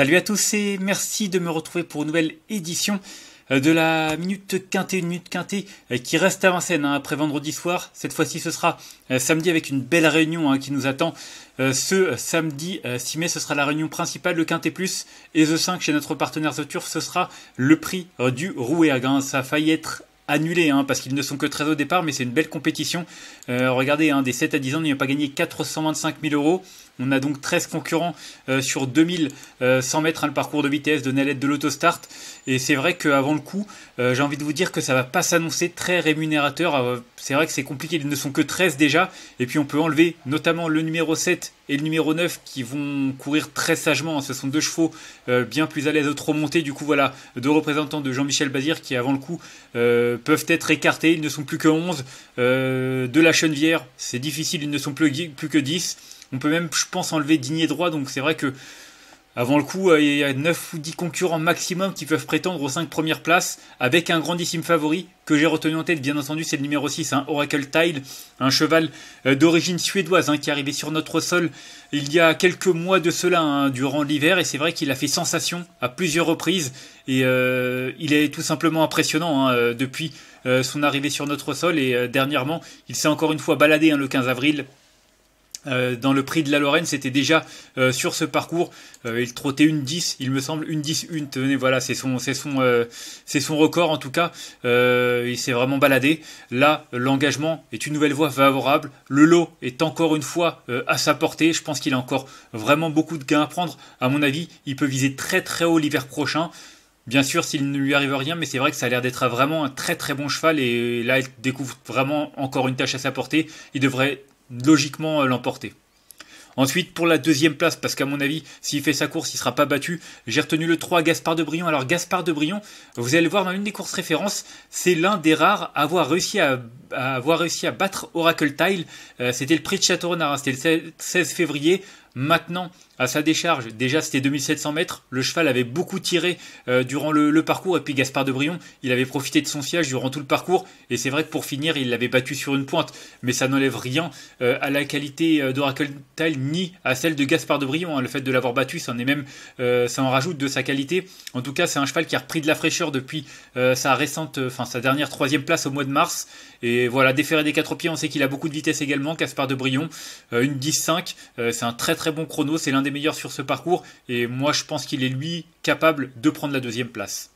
Salut à tous et merci de me retrouver pour une nouvelle édition euh, de la minute quintée, une minute quintée euh, qui reste à Vincennes hein. après vendredi soir. Cette fois-ci, ce sera euh, samedi avec une belle réunion hein, qui nous attend. ce samedi 6 mai, ce sera la réunion principale, le Quintet Plus et The 5 chez notre partenaire The Turf. Ce sera le prix du Rouéag. Hein. Ça a failli être annulé parce qu'ils ne sont que 13 au départ, mais c'est une belle compétition. regardez, des 7 à 10 ans, il a pas gagné 425 000 euros. On a donc 13 concurrents euh, sur 2100 euh, mètres, hein, le parcours de vitesse de l'aide de l'autostart. Et c'est vrai qu'avant le coup, euh, j'ai envie de vous dire que ça va pas s'annoncer très rémunérateur. c'est vrai que c'est compliqué, ils ne sont que 13 déjà. Et puis on peut enlever notamment le numéro 7 et le numéro 9 qui vont courir très sagement. Hein. Ce sont deux chevaux bien plus à l'aise de trop montées. Du coup, voilà, deux représentants de Jean-Michel Bazir qui, avant le coup, peuvent être écartés. Ils ne sont plus que 11. de la Chenevière, c'est difficile, ils ne sont plus, plus que 10. On peut même, je pense, enlever Digné droit. Donc c'est vrai que avant le coup, euh, il y a 9 ou 10 concurrents maximum qui peuvent prétendre aux 5 premières places avec un grandissime favori que j'ai retenu en tête, bien entendu, c'est le numéro 6, un hein, Oracle Tile, un cheval euh, d'origine suédoise hein, qui est arrivé sur notre sol il y a quelques mois de cela, hein, durant l'hiver, et c'est vrai qu'il a fait sensation à plusieurs reprises, et euh, il est tout simplement impressionnant depuis son arrivée sur notre sol, et dernièrement, il s'est encore une fois baladé le 15 avril euh, dans le prix de la Lorraine, c'était déjà euh, sur ce parcours. Euh, il trottait une 10, il me semble, une 10, une. Tenez, voilà, c'est son, c'est son, c'est son record en tout cas. il s'est vraiment baladé. Là, l'engagement est une nouvelle voie favorable. Le lot est encore une fois à sa portée. Je pense qu'il a encore vraiment beaucoup de gains à prendre. À mon avis, il peut viser très très haut l'hiver prochain. Bien sûr, s'il ne lui arrive rien, mais c'est vrai que ça a l'air d'être vraiment un très très bon cheval. Et là, il découvre vraiment encore une tâche à sa portée. Il devrait logiquement euh, l'emporter. Ensuite, pour la deuxième place, parce qu'à mon avis, s'il fait sa course, il sera pas battu, j'ai retenu le 3 Gaspard de Brion. Alors, Gaspard de Brion, vous allez voir dans l'une des courses références, c'est l'un des rares à avoir réussi à, avoir réussi à battre Oracle Tile. Euh, c'était le prix de Château-Renard, hein. c'était le 16 février. Maintenant, à sa décharge, déjà c'était 2700 mètres, le cheval avait beaucoup tiré euh, durant le, parcours, et puis Gaspard de Brion, il avait profité de son siège durant tout le parcours, et c'est vrai que pour finir, il l'avait battu sur une pointe, mais ça n'enlève rien euh, à la qualité euh, d'Oracle Tile, ni à celle de Gaspard de Brion, hein. le fait de l'avoir battu, ça en, est même, ça en rajoute de sa qualité. En tout cas, c'est un cheval qui a repris de la fraîcheur depuis sa récente, enfin sa dernière troisième place au mois de mars, et voilà, déféré des quatre pieds, on sait qu'il a beaucoup de vitesse également, Gaspard de Brion, une 10-5, c'est un très très bon chrono, c'est l'un des meilleurs sur ce parcours, et moi je pense qu'il est lui capable de prendre la deuxième place.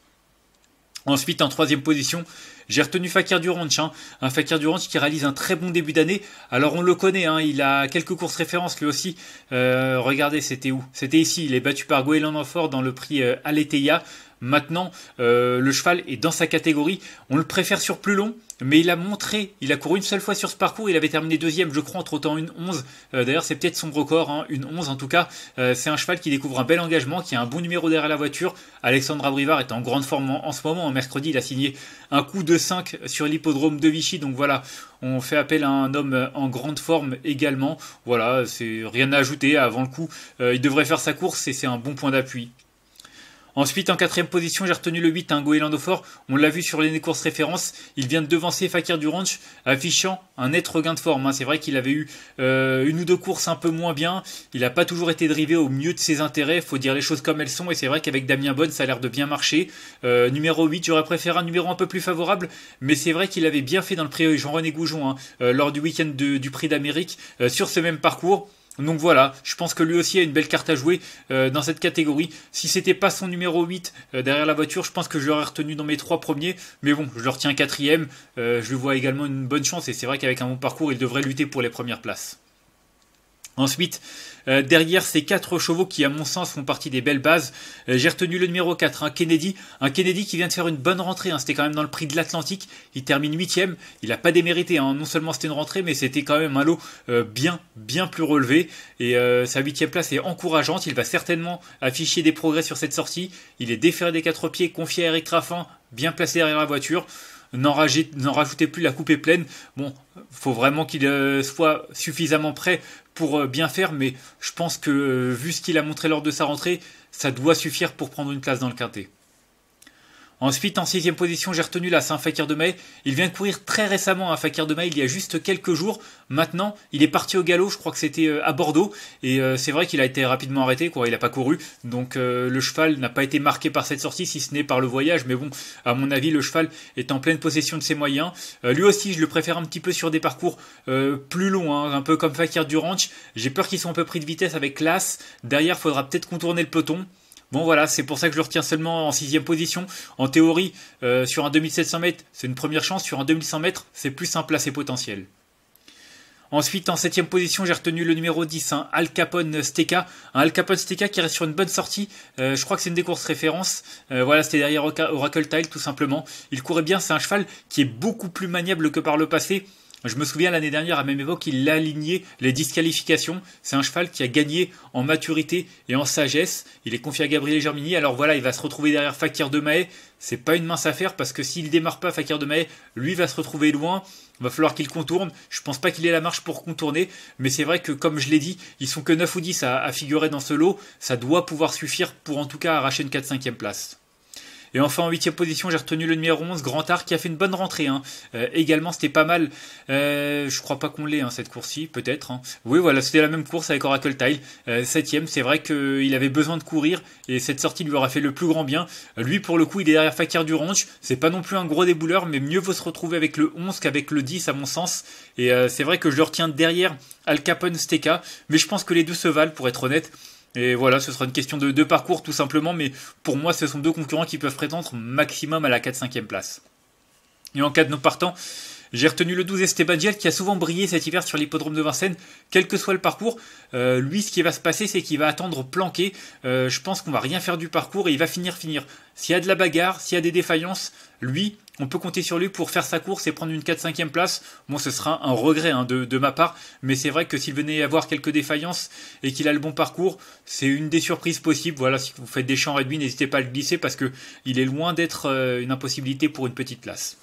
Ensuite, en troisième position, j'ai retenu Fakir Durant. Hein. un Fakir Durant qui réalise un très bon début d'année. Alors on le connaît, hein, il a quelques courses références lui aussi. Euh, regardez, c'était où C'était ici, il est battu par Goéland Enfort dans le prix euh, Aleteia. Maintenant, euh, le cheval est dans sa catégorie. On le préfère sur plus long, mais il a montré, il a couru une seule fois sur ce parcours, il avait terminé deuxième, je crois, entre autant une 11. Euh, d'ailleurs, c'est peut-être son record, hein, une 11 en tout cas. Euh, c'est un cheval qui découvre un bel engagement, qui a un bon numéro derrière la voiture. Alexandre Abrivard est en grande forme en, ce moment. En mercredi, il a signé un coup de 5 sur l'hippodrome de Vichy. Donc voilà, on fait appel à un homme en grande forme également. Voilà, c'est rien à ajouter avant le coup. il devrait faire sa course et c'est un bon point d'appui. Ensuite, en quatrième position, j'ai retenu le 8, un fort. On l'a vu sur les courses références. Il vient de devancer Fakir Duranch, affichant un net regain de forme. Hein. C'est vrai qu'il avait eu euh, une ou deux courses un peu moins bien. Il n'a pas toujours été drivé au mieux de ses intérêts. il faut dire les choses comme elles sont. Et c'est vrai qu'avec Damien Bonne, ça a l'air de bien marcher. Euh, numéro 8, j'aurais préféré un numéro un peu plus favorable. Mais c'est vrai qu'il avait bien fait dans le prix Jean-René Goujon hein, euh, lors du week-end du Prix d'Amérique sur ce même parcours. Donc voilà, je pense que lui aussi a une belle carte à jouer euh, dans cette catégorie. Si c'était pas son numéro 8 euh, derrière la voiture, je pense que je l'aurais retenu dans mes trois premiers. Mais bon, je le retiens quatrième. Euh, je lui vois également une bonne chance et c'est vrai qu'avec un bon parcours, il devrait lutter pour les premières places. Ensuite, euh, derrière ces quatre chevaux qui, à mon sens, font partie des belles bases, euh, j'ai retenu le numéro 4, un Kennedy. Un Kennedy qui vient de faire une bonne rentrée. Hein. c'était quand même dans le prix de l'Atlantique. Il termine huitième. Il n'a pas démérité. Hein, non seulement c'était une rentrée, mais c'était quand même un lot euh, bien, bien plus relevé. Et sa huitième place est encourageante. Il va certainement afficher des progrès sur cette sortie. Il est déféré des quatre pieds, confié à Eric Raffin, bien placé derrière la voiture n'en rajoutez, plus, la coupe est pleine. Bon, faut vraiment qu'il euh, soit suffisamment prêt pour euh, bien faire, mais je pense que euh, vu ce qu'il a montré lors de sa rentrée, ça doit suffire pour prendre une place dans le quintet. Ensuite, en sixième position, j'ai retenu la Saint-Fakir de May. Il vient de courir très récemment à hein, Fakir de May, il y a juste quelques jours. Maintenant, il est parti au galop, je crois que c'était euh, à Bordeaux. Et euh, c'est vrai qu'il a été rapidement arrêté, quoi. il n'a pas couru. Donc euh, le cheval n'a pas été marqué par cette sortie, si ce n'est par le voyage. Mais bon, à mon avis, le cheval est en pleine possession de ses moyens. lui aussi, je le préfère un petit peu sur des parcours plus longs, hein, un peu comme Fakir du Ranch. J'ai peur qu'ils soient un peu pris de vitesse avec l'As, Derrière, faudra peut-être contourner le peloton. Bon voilà, c'est pour ça que je le retiens seulement en sixième position. En théorie, euh, sur un 2700 mètres, c'est une première chance. Sur un 2100 mètres, c'est plus simple à ses potentiel. Ensuite, en septième position, j'ai retenu le numéro 10, un Al Capone Steka. Un Al Capone Steka qui reste sur une bonne sortie. Euh, je crois que c'est une des courses références. Euh, voilà, c'était derrière Oracle Tile, tout simplement. Il courait bien, c'est un cheval qui est beaucoup plus maniable que par le passé. Je me souviens l'année dernière, à même époque, il a aligné les disqualifications. C'est un cheval qui a gagné en maturité et en sagesse. Il est confié à Gabriel Germini. Alors voilà, il va se retrouver derrière Fakir de Maé. C'est pas une mince affaire parce que s'il démarre pas Fakir de Maé, lui va se retrouver loin. Il va falloir qu'il contourne. Je pense pas qu'il ait la marche pour contourner, mais c'est vrai que comme je l'ai dit, ils sont que 9 ou 10 à, à figurer dans ce lot. Ça doit pouvoir suffire pour en tout cas arracher une 4-5e place. Et enfin en huitième position, j'ai retenu le numéro 11, Grand Art, qui a fait une bonne rentrée. Hein. Euh, également, c'était pas mal. Euh, je crois pas qu'on l'ait hein, cette course-ci, peut-être. Hein. Oui, voilà, c'était la même course avec Oracle Tile. Euh, septième, c'est vrai qu'il avait besoin de courir et cette sortie lui aura fait le plus grand bien. lui, pour le coup, il est derrière Fakir du C'est pas non plus un gros débouleur, mais mieux vaut se retrouver avec le 11 qu'avec le 10 à mon sens. Et c'est vrai que je le retiens derrière Al Capone Steka, mais je pense que les deux se valent pour être honnête. Et voilà, ce sera une question de, deux parcours tout simplement, mais pour moi, ce sont deux concurrents qui peuvent prétendre maximum à la 4-5e place. Et en cas de non partant, j'ai retenu le 12 Esteban qui a souvent brillé cet hiver sur l'hippodrome de Vincennes, quel que soit le parcours. Euh, lui, ce qui va se passer, c'est qu'il va attendre planqué. Euh, je pense qu'on va rien faire du parcours et il va finir finir. S'il y a de la bagarre, s'il y a des défaillances, lui, on peut compter sur lui pour faire sa course et prendre une 4-5e place. bon, ce sera un regret hein, de, ma part, mais c'est vrai que s'il venait avoir quelques défaillances et qu'il a le bon parcours, c'est une des surprises possibles. Voilà, si vous faites des champs réduits, n'hésitez pas à le glisser parce que il est loin d'être euh, une impossibilité pour une petite place.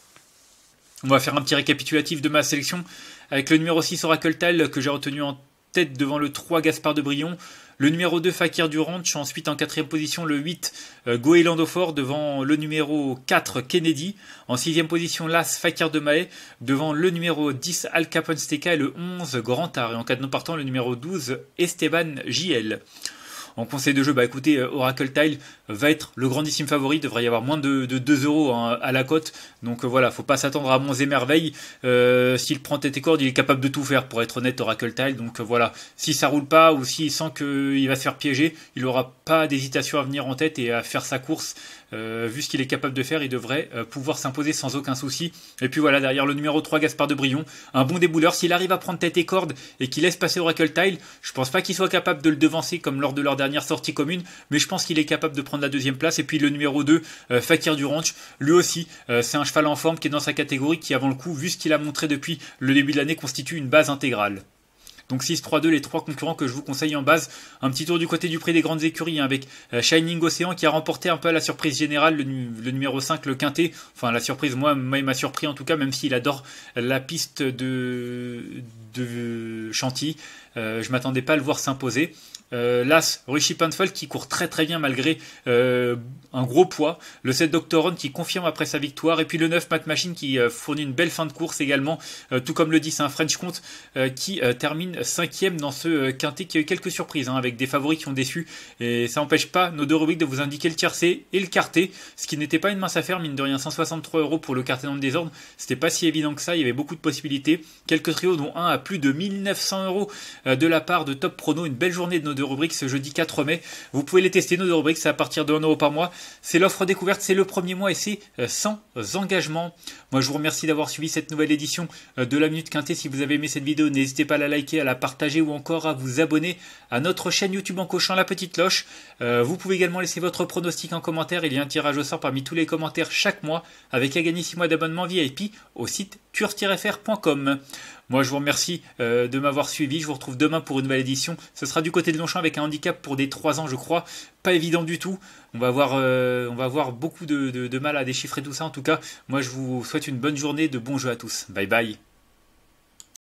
On va faire un petit récapitulatif de ma sélection avec le numéro 6 Oracle Tile que j'ai retenu en tête devant le 3 Gaspard de Brion, le numéro 2 Fakir suis ensuite en quatrième position le 8 euh, Goélandofort, devant le numéro 4 Kennedy, en sixième position l'As Fakir de Mahé devant le numéro 10 Al Steka et le 11 art et en cas de non partant le numéro 12 Esteban JL. En conseil de jeu, bah écoutez, euh, Oracle Tile, va être le grandissime favori. Il devrait y avoir moins de, de 2 euros hein, à la cote. Donc euh, voilà, faut pas s'attendre à Monts et euh, S'il prend tête et corde, il est capable de tout faire, pour être honnête, Oracle Tile. Donc euh, voilà, si ça roule pas ou s'il sent qu'il va se faire piéger, il n'aura pas d'hésitation à venir en tête et à faire sa course. vu ce qu'il est capable de faire, il devrait pouvoir s'imposer sans aucun souci. Et puis voilà, derrière le numéro 3, Gaspard de Brion, un bon débouleur. S'il arrive à prendre tête et corde et qu'il laisse passer Oracle Tile, je pense pas qu'il soit capable de le devancer comme lors de leur dernière sortie commune, mais je pense qu'il est capable de prendre la deuxième place. Et puis le numéro 2, euh, Fakir Ranch, lui aussi, euh, c'est un cheval en forme qui est dans sa catégorie, qui avant le coup, vu ce qu'il a montré depuis le début de l'année, constitue une base intégrale. Donc 6, 3, 2, les trois concurrents que je vous conseille en base. Un petit tour du côté du prix des grandes écuries hein, avec euh, Shining Ocean qui a remporté un peu à la surprise générale le, numéro 5, le Quintet. Enfin la surprise, moi, il m'a surpris en tout cas, même s'il adore la piste de, de Chantilly je euh, je m'attendais pas à le voir s'imposer. Euh, L'As, Richie Panfold qui court très très bien malgré euh, un gros poids. Le 7 Doctoron qui confirme après sa victoire. Et puis le 9 Matt Machine qui euh, fournit une belle fin de course également. tout comme le 10, un hein, French Comte qui termine cinquième dans ce quintet qui a eu quelques surprises hein, avec des favoris qui ont déçu. Et ça n'empêche pas nos deux rubriques de vous indiquer le tiercé et le quartet. Ce qui n'était pas une mince affaire, mine de rien. 163 euros pour le quartet dans le désordre. C'était pas si évident que ça. Il y avait beaucoup de possibilités. Quelques trios dont un à plus de 1900 euros. Euh, de la part de Top Prono. Une belle journée de nos deux rubriques ce jeudi 4 mai. Vous pouvez les tester, nos deux rubriques, c'est à partir de 1 par mois. C'est l'offre découverte, c'est le premier mois et c'est euh, sans engagement. Moi, je vous remercie d'avoir suivi cette nouvelle édition euh, de la Minute Quintée. Si vous avez aimé cette vidéo, n'hésitez pas à la liker, à la partager ou encore à vous abonner à notre chaîne YouTube en cochant la petite cloche. vous pouvez également laisser votre pronostic en commentaire. Il y a un tirage au sort parmi tous les commentaires chaque mois avec à gagner 6 mois d'abonnement VIP au site moi, je vous remercie euh, de m'avoir suivi. Je vous retrouve demain pour une nouvelle édition. Ce sera du côté de Longchamp avec un handicap pour des 3 ans, je crois. Pas évident du tout. On va avoir, euh, on va beaucoup de, de mal à déchiffrer tout ça. En tout cas, moi, je vous souhaite une bonne journée, de bons jeux à tous. Bye bye.